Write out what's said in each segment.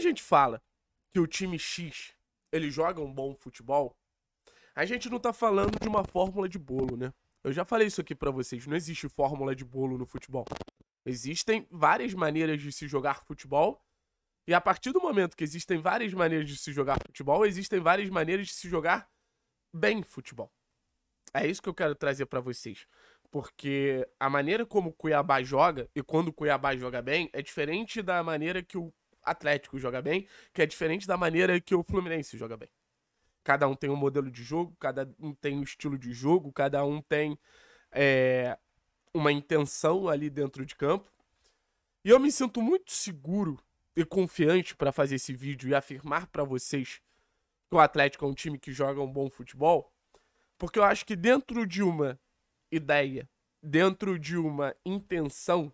a gente fala que o time X ele joga um bom futebol, a gente não tá falando de uma fórmula de bolo, né? Eu já falei isso aqui para vocês, não existe fórmula de bolo no futebol. Existem várias maneiras de se jogar futebol, e a partir do momento que existem várias maneiras de se jogar futebol, existem várias maneiras de se jogar bem futebol. É isso que eu quero trazer para vocês, porque a maneira como o Cuiabá joga e quando o Cuiabá joga bem é diferente da maneira que o Atlético joga bem, que é diferente da maneira que o Fluminense joga bem. Cada um tem um modelo de jogo, cada um tem um estilo de jogo, cada um tem é, uma intenção ali dentro de campo. E eu me sinto muito seguro e confiante para fazer esse vídeo e afirmar para vocês que o Atlético é um time que joga um bom futebol, porque eu acho que dentro de uma ideia, dentro de uma intenção,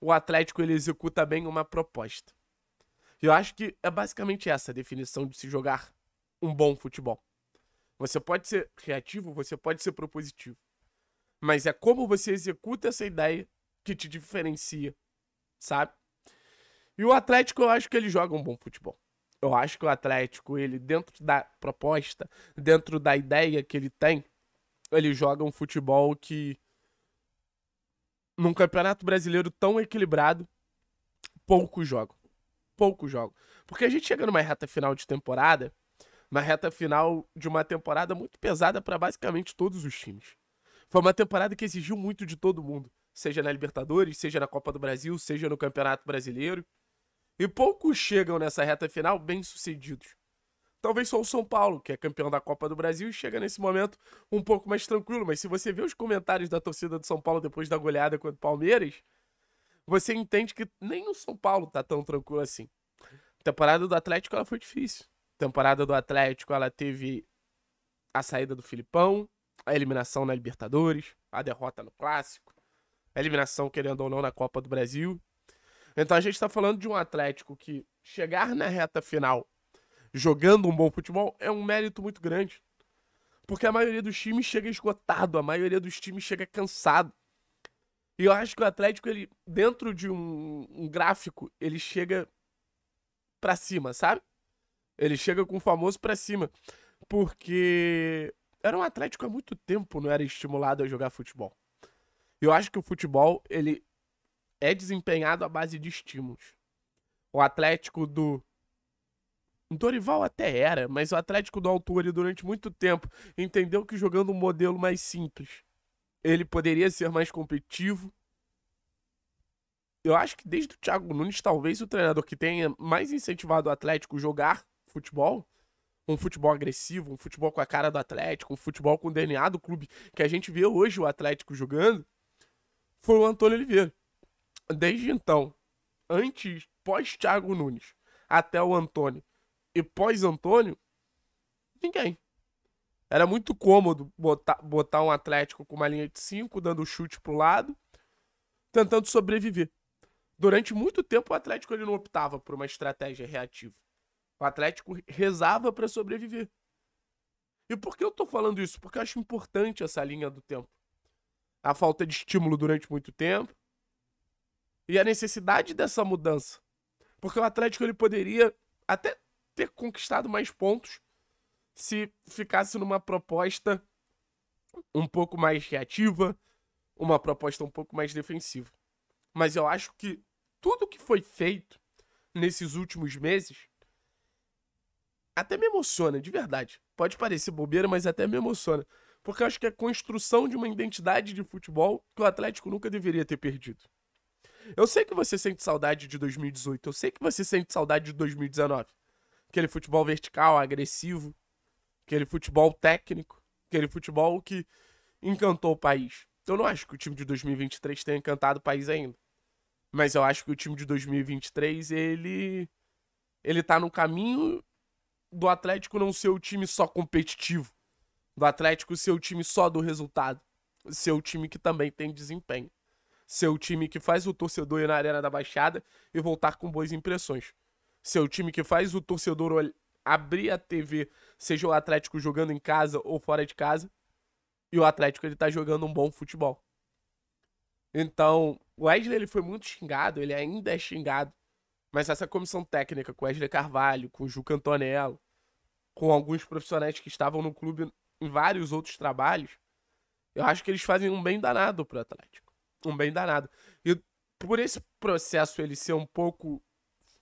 o Atlético ele executa bem uma proposta. Eu acho que é basicamente essa a definição de se jogar um bom futebol. Você pode ser reativo, você pode ser propositivo. Mas é como você executa essa ideia que te diferencia, sabe? E o Atlético, eu acho que ele joga um bom futebol. Eu acho que o Atlético, ele, dentro da proposta, dentro da ideia que ele tem, ele joga um futebol que. Num campeonato brasileiro tão equilibrado, poucos jogam poucos jogos. Porque a gente chega numa reta final de temporada, uma reta final de uma temporada muito pesada para basicamente todos os times. Foi uma temporada que exigiu muito de todo mundo, seja na Libertadores, seja na Copa do Brasil, seja no Campeonato Brasileiro. E poucos chegam nessa reta final bem-sucedidos. Talvez só o São Paulo, que é campeão da Copa do Brasil e chega nesse momento um pouco mais tranquilo, mas se você vê os comentários da torcida do São Paulo depois da goleada contra o Palmeiras, você entende que nem o São Paulo tá tão tranquilo assim. A temporada do Atlético ela foi difícil. A temporada do Atlético ela teve a saída do Filipão, a eliminação na Libertadores, a derrota no Clássico, a eliminação, querendo ou não, na Copa do Brasil. Então a gente está falando de um Atlético que chegar na reta final jogando um bom futebol é um mérito muito grande. Porque a maioria dos times chega esgotado, a maioria dos times chega cansado. E eu acho que o Atlético, ele, dentro de um, um gráfico, ele chega pra cima, sabe? Ele chega com o famoso pra cima. Porque era um Atlético há muito tempo, não era estimulado a jogar futebol. Eu acho que o futebol, ele é desempenhado à base de estímulos. O Atlético do Dorival até era, mas o Atlético do Altuve durante muito tempo entendeu que jogando um modelo mais simples, ele poderia ser mais competitivo. Eu acho que desde o Thiago Nunes, talvez o treinador que tenha mais incentivado o Atlético jogar futebol, um futebol agressivo, um futebol com a cara do Atlético, um futebol com o DNA do clube que a gente vê hoje o Atlético jogando, foi o Antônio Oliveira. Desde então, antes, pós Thiago Nunes, até o Antônio e pós Antônio, ninguém. Era muito cômodo botar, botar um Atlético com uma linha de 5, dando chute pro lado, tentando sobreviver. Durante muito tempo o Atlético ele não optava por uma estratégia reativa. O Atlético rezava para sobreviver. E por que eu tô falando isso? Porque eu acho importante essa linha do tempo. A falta de estímulo durante muito tempo e a necessidade dessa mudança. Porque o Atlético ele poderia até ter conquistado mais pontos se ficasse numa proposta um pouco mais reativa, uma proposta um pouco mais defensiva. Mas eu acho que tudo que foi feito nesses últimos meses até me emociona, de verdade. Pode parecer bobeira, mas até me emociona. Porque eu acho que é a construção de uma identidade de futebol que o Atlético nunca deveria ter perdido. Eu sei que você sente saudade de 2018, eu sei que você sente saudade de 2019. Aquele futebol vertical, agressivo, Aquele futebol técnico, aquele futebol que encantou o país. Eu não acho que o time de 2023 tenha encantado o país ainda. Mas eu acho que o time de 2023, ele. Ele tá no caminho do Atlético não ser o time só competitivo. Do Atlético ser o time só do resultado. Ser o time que também tem desempenho. Ser o time que faz o torcedor ir na Arena da Baixada e voltar com boas impressões. Ser o time que faz o torcedor abrir a TV, seja o Atlético jogando em casa ou fora de casa, e o Atlético ele tá jogando um bom futebol. Então, o Wesley ele foi muito xingado, ele ainda é xingado, mas essa comissão técnica com Wesley Carvalho, com Juca Antonello, com alguns profissionais que estavam no clube em vários outros trabalhos, eu acho que eles fazem um bem danado pro Atlético. Um bem danado. E por esse processo ele ser um pouco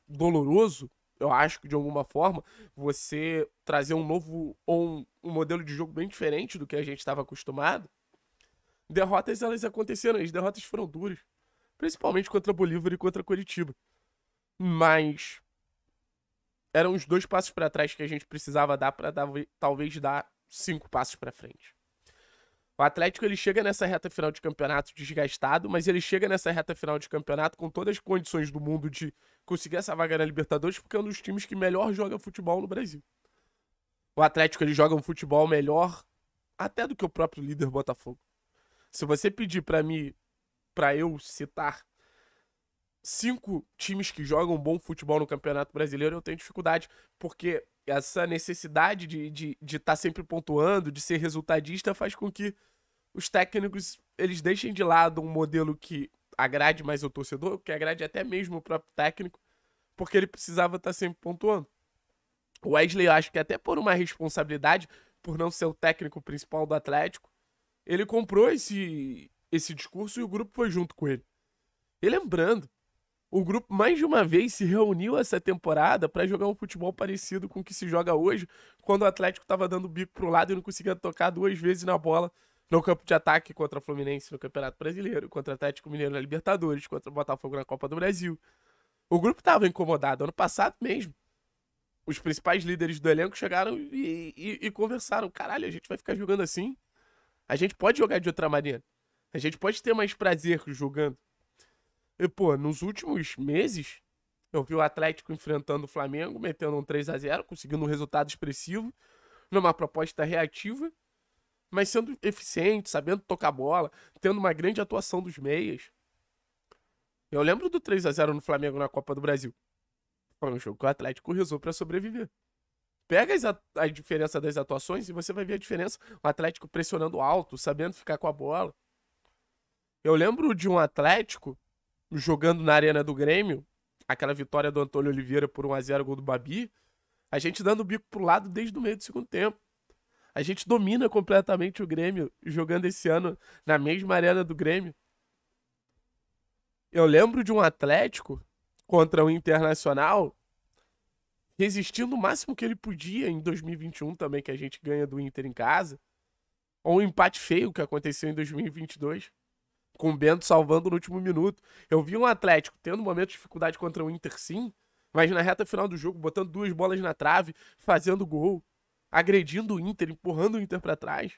doloroso, eu acho que de alguma forma, você trazer um novo ou um, um modelo de jogo bem diferente do que a gente estava acostumado. Derrotas elas aconteceram, as derrotas foram duras, principalmente contra Bolívar e contra Curitiba. Mas eram os dois passos para trás que a gente precisava dar para talvez dar cinco passos para frente. O Atlético ele chega nessa reta final de campeonato desgastado, mas ele chega nessa reta final de campeonato com todas as condições do mundo de conseguir essa vaga na Libertadores, porque é um dos times que melhor joga futebol no Brasil. O Atlético ele joga um futebol melhor até do que o próprio líder Botafogo. Se você pedir para mim, para eu citar cinco times que jogam bom futebol no Campeonato Brasileiro, eu tenho dificuldade, porque essa necessidade de estar de, de tá sempre pontuando, de ser resultadista, faz com que os técnicos eles deixem de lado um modelo que agrade mais o torcedor, que agrade até mesmo o próprio técnico, porque ele precisava estar tá sempre pontuando. O Wesley, eu acho que até por uma responsabilidade, por não ser o técnico principal do Atlético, ele comprou esse, esse discurso e o grupo foi junto com ele. E lembrando, o grupo mais de uma vez se reuniu essa temporada para jogar um futebol parecido com o que se joga hoje, quando o Atlético estava dando bico pro lado e não conseguia tocar duas vezes na bola no campo de ataque contra o Fluminense no Campeonato Brasileiro, contra o Atlético Mineiro na Libertadores, contra o Botafogo na Copa do Brasil. O grupo estava incomodado ano passado mesmo. Os principais líderes do elenco chegaram e, e, e conversaram: caralho, a gente vai ficar jogando assim? A gente pode jogar de outra maneira. A gente pode ter mais prazer jogando. E, pô, nos últimos meses, eu vi o Atlético enfrentando o Flamengo, metendo um 3 a 0 conseguindo um resultado expressivo, numa proposta reativa, mas sendo eficiente, sabendo tocar bola, tendo uma grande atuação dos meias. Eu lembro do 3 a 0 no Flamengo na Copa do Brasil. Foi um jogo que o Atlético rezou para sobreviver. Pega a, a diferença das atuações e você vai ver a diferença. O Atlético pressionando alto, sabendo ficar com a bola. Eu lembro de um Atlético jogando na arena do Grêmio, aquela vitória do Antônio Oliveira por 1x0 gol do Babi, a gente dando o bico pro lado desde o meio do segundo tempo. A gente domina completamente o Grêmio jogando esse ano na mesma arena do Grêmio. Eu lembro de um Atlético contra o um Internacional resistindo o máximo que ele podia em 2021 também, que a gente ganha do Inter em casa. Ou um empate feio que aconteceu em 2022 com o Bento salvando no último minuto. Eu vi um Atlético tendo um momento de dificuldade contra o Inter, sim, mas na reta final do jogo, botando duas bolas na trave, fazendo gol, agredindo o Inter, empurrando o Inter para trás.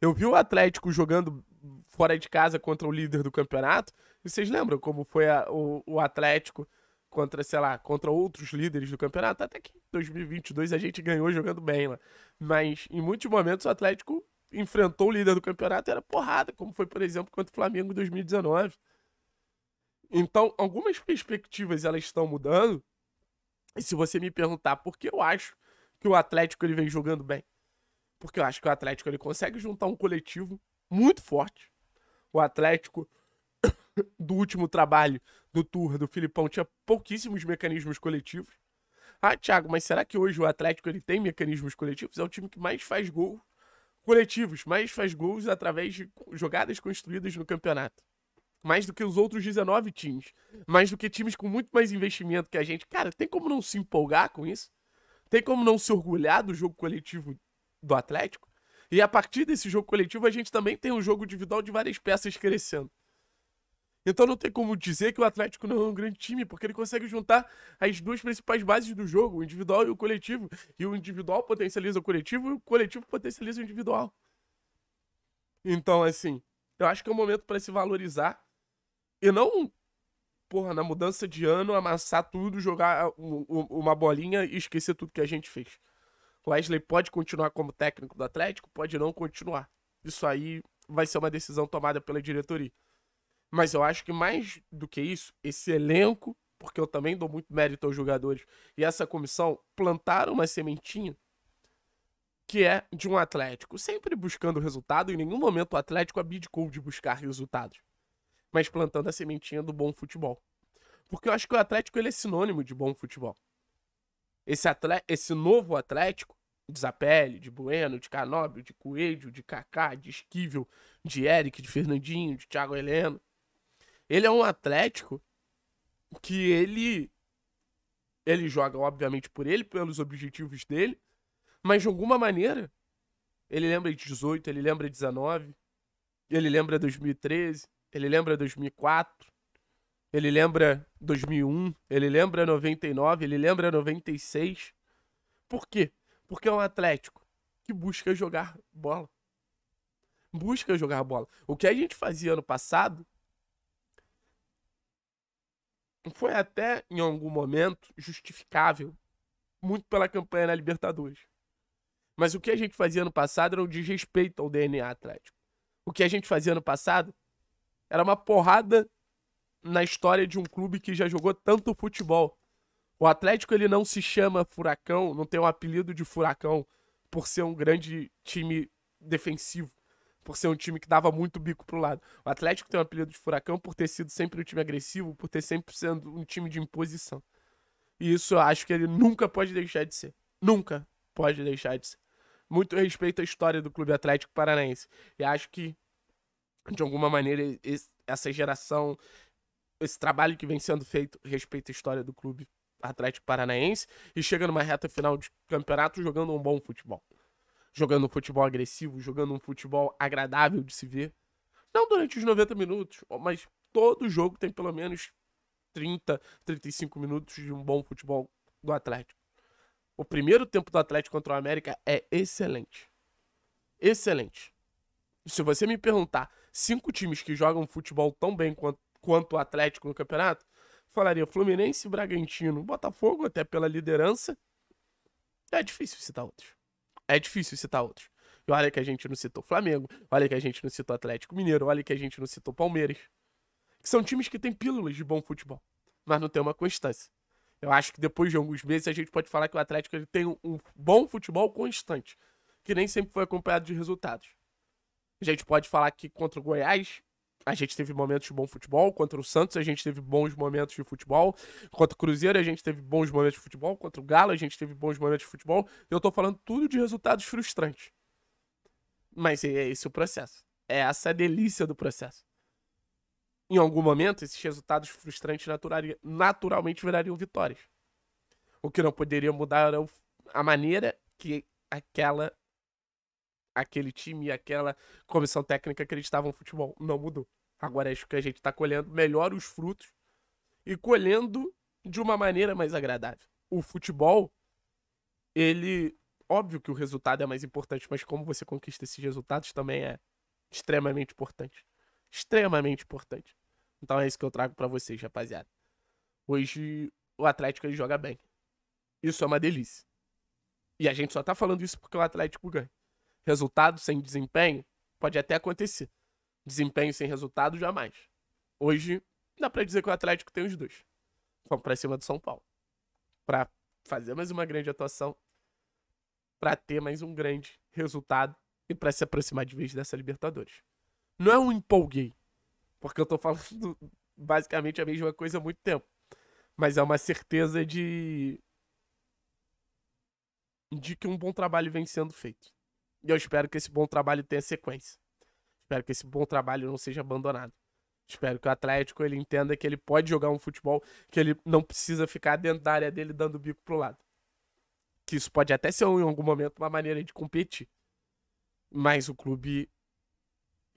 Eu vi o Atlético jogando fora de casa contra o líder do campeonato. E vocês lembram como foi a, o, o Atlético contra, sei lá, contra outros líderes do campeonato? Até que em 2022 a gente ganhou jogando bem lá. Mas em muitos momentos o Atlético enfrentou o líder do campeonato era porrada, como foi, por exemplo, contra o Flamengo em 2019. Então, algumas perspectivas elas estão mudando. E se você me perguntar por que eu acho que o Atlético ele vem jogando bem, porque eu acho que o Atlético ele consegue juntar um coletivo muito forte. O Atlético do último trabalho do Tour do Filipão tinha pouquíssimos mecanismos coletivos. Ah, Thiago, mas será que hoje o Atlético ele tem mecanismos coletivos? É o time que mais faz gol coletivos, mas faz gols através de jogadas construídas no campeonato. Mais do que os outros 19 times. Mais do que times com muito mais investimento que a gente. Cara, tem como não se empolgar com isso? Tem como não se orgulhar do jogo coletivo do Atlético? E a partir desse jogo coletivo, a gente também tem um jogo individual de várias peças crescendo. Então não tem como dizer que o Atlético não é um grande time, porque ele consegue juntar as duas principais bases do jogo, o individual e o coletivo. E o individual potencializa o coletivo e o coletivo potencializa o individual. Então, assim, eu acho que é o um momento para se valorizar e não, porra, na mudança de ano, amassar tudo, jogar uma bolinha e esquecer tudo que a gente fez. Wesley pode continuar como técnico do Atlético, pode não continuar. Isso aí vai ser uma decisão tomada pela diretoria. Mas eu acho que mais do que isso, esse elenco, porque eu também dou muito mérito aos jogadores, e essa comissão plantaram uma sementinha que é de um Atlético, sempre buscando resultado, em nenhum momento o Atlético abdicou de buscar resultados, mas plantando a sementinha do bom futebol. Porque eu acho que o Atlético ele é sinônimo de bom futebol. Esse, esse novo Atlético, de Zapelli, de Bueno, de Canóbio, de Coelho, de Kaká, de Esquivel, de Eric, de Fernandinho, de Thiago Heleno, ele é um Atlético que ele ele joga obviamente por ele, pelos objetivos dele, mas de alguma maneira ele lembra de 18, ele lembra de 19, ele lembra 2013, ele lembra 2004, ele lembra 2001, ele lembra 99, ele lembra 96. Por quê? Porque é um Atlético que busca jogar bola. Busca jogar bola. O que a gente fazia ano passado foi até, em algum momento, justificável, muito pela campanha na Libertadores. Mas o que a gente fazia no passado era um desrespeito ao DNA Atlético. O que a gente fazia no passado era uma porrada na história de um clube que já jogou tanto futebol. O Atlético ele não se chama Furacão, não tem o um apelido de Furacão por ser um grande time defensivo por ser um time que dava muito bico pro lado. O Atlético tem o um apelido de furacão por ter sido sempre um time agressivo, por ter sempre sendo um time de imposição. E isso eu acho que ele nunca pode deixar de ser. Nunca pode deixar de ser. Muito respeito à história do Clube Atlético Paranaense. E acho que, de alguma maneira, esse, essa geração, esse trabalho que vem sendo feito, respeita a história do Clube Atlético Paranaense e chega numa reta final de campeonato jogando um bom futebol jogando um futebol agressivo, jogando um futebol agradável de se ver. Não durante os 90 minutos, mas todo jogo tem pelo menos 30, 35 minutos de um bom futebol do Atlético. O primeiro tempo do Atlético contra o América é excelente. Excelente. Se você me perguntar cinco times que jogam futebol tão bem quanto, quanto o Atlético no campeonato, falaria Fluminense, Bragantino, Botafogo, até pela liderança. É difícil citar outros. É difícil citar outros. E olha que a gente não citou Flamengo, olha que a gente não citou Atlético Mineiro, olha que a gente não citou Palmeiras. Que são times que têm pílulas de bom futebol, mas não tem uma constância. Eu acho que depois de alguns meses a gente pode falar que o Atlético ele tem um bom futebol constante, que nem sempre foi acompanhado de resultados. A gente pode falar que contra o Goiás a gente teve momentos de bom futebol. Contra o Santos, a gente teve bons momentos de futebol. Contra o Cruzeiro, a gente teve bons momentos de futebol. Contra o Galo, a gente teve bons momentos de futebol. Eu tô falando tudo de resultados frustrantes. Mas é esse o processo. É essa a delícia do processo. Em algum momento, esses resultados frustrantes naturalmente virariam vitórias. O que não poderia mudar era é a maneira que aquela aquele time e aquela comissão técnica acreditavam no futebol. Não mudou. Agora acho é que a gente está colhendo melhor os frutos e colhendo de uma maneira mais agradável. O futebol, ele. Óbvio que o resultado é mais importante, mas como você conquista esses resultados também é extremamente importante. Extremamente importante. Então é isso que eu trago para vocês, rapaziada. Hoje o Atlético ele joga bem. Isso é uma delícia. E a gente só tá falando isso porque o Atlético ganha. Resultado sem desempenho pode até acontecer. Desempenho sem resultado, jamais. Hoje, dá para dizer que o Atlético tem os dois. Vamos para cima do São Paulo. Para fazer mais uma grande atuação, para ter mais um grande resultado e para se aproximar de vez dessa Libertadores. Não é um empolguei, porque eu tô falando basicamente a mesma coisa há muito tempo, mas é uma certeza de de que um bom trabalho vem sendo feito. E eu espero que esse bom trabalho tenha sequência. Espero que esse bom trabalho não seja abandonado. Espero que o Atlético ele entenda que ele pode jogar um futebol que ele não precisa ficar dentro da área dele dando o bico pro lado. Que isso pode até ser em algum momento uma maneira de competir. Mas o clube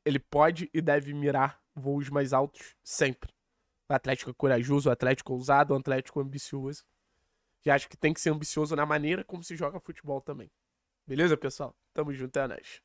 ele pode e deve mirar voos mais altos sempre. O Atlético é corajoso, o Atlético é ousado, o Atlético é ambicioso. E acho que tem que ser ambicioso na maneira como se joga futebol também. Beleza, pessoal? Tamo junto, é nóis.